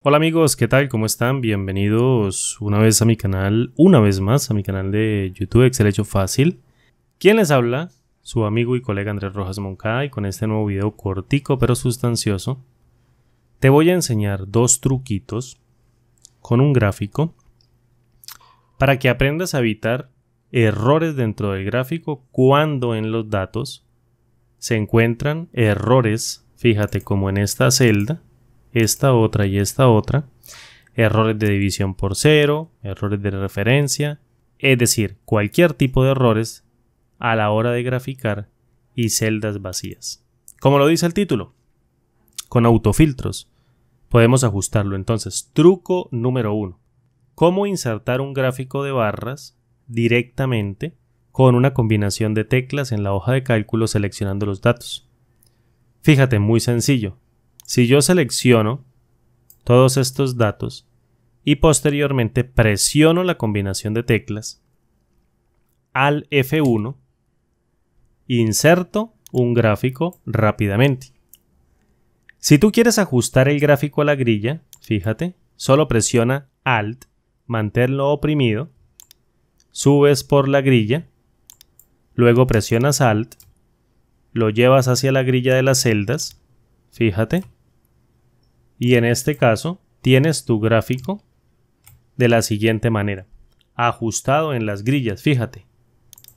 Hola amigos, ¿qué tal? ¿Cómo están? Bienvenidos una vez a mi canal, una vez más a mi canal de YouTube Excel Hecho Fácil. ¿Quién les habla? Su amigo y colega Andrés Rojas Moncada y con este nuevo video cortico pero sustancioso te voy a enseñar dos truquitos con un gráfico para que aprendas a evitar errores dentro del gráfico cuando en los datos se encuentran errores, fíjate como en esta celda esta otra y esta otra, errores de división por cero, errores de referencia, es decir, cualquier tipo de errores a la hora de graficar y celdas vacías. Como lo dice el título, con autofiltros podemos ajustarlo. Entonces, truco número uno. Cómo insertar un gráfico de barras directamente con una combinación de teclas en la hoja de cálculo seleccionando los datos. Fíjate, muy sencillo. Si yo selecciono todos estos datos y posteriormente presiono la combinación de teclas al F1, inserto un gráfico rápidamente. Si tú quieres ajustar el gráfico a la grilla, fíjate, solo presiona Alt, manténlo oprimido, subes por la grilla, luego presionas Alt, lo llevas hacia la grilla de las celdas, fíjate, y en este caso, tienes tu gráfico de la siguiente manera. Ajustado en las grillas, fíjate.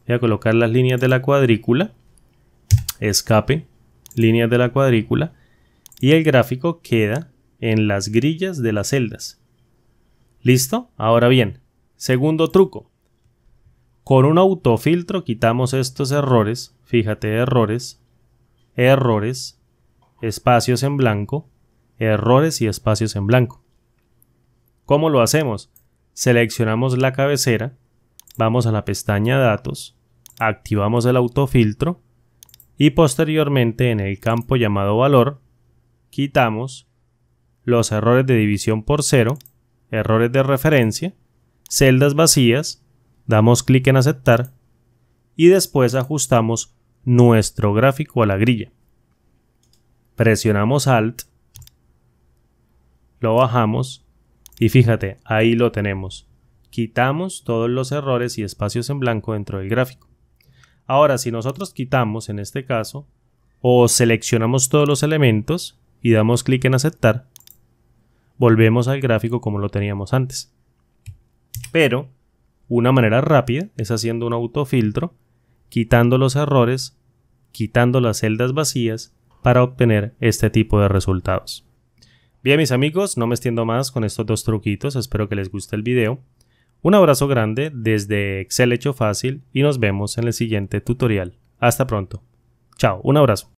Voy a colocar las líneas de la cuadrícula. Escape, líneas de la cuadrícula. Y el gráfico queda en las grillas de las celdas. ¿Listo? Ahora bien, segundo truco. Con un autofiltro quitamos estos errores, fíjate, errores, errores, espacios en blanco, errores y espacios en blanco. ¿Cómo lo hacemos? Seleccionamos la cabecera, vamos a la pestaña Datos, activamos el autofiltro y posteriormente en el campo llamado Valor, quitamos los errores de división por cero, errores de referencia, celdas vacías, damos clic en aceptar y después ajustamos nuestro gráfico a la grilla. Presionamos Alt lo bajamos y fíjate, ahí lo tenemos. Quitamos todos los errores y espacios en blanco dentro del gráfico. Ahora, si nosotros quitamos en este caso o seleccionamos todos los elementos y damos clic en aceptar, volvemos al gráfico como lo teníamos antes. Pero una manera rápida es haciendo un autofiltro, quitando los errores, quitando las celdas vacías para obtener este tipo de resultados. Bien mis amigos, no me extiendo más con estos dos truquitos, espero que les guste el video. Un abrazo grande desde Excel Hecho Fácil y nos vemos en el siguiente tutorial. Hasta pronto. Chao, un abrazo.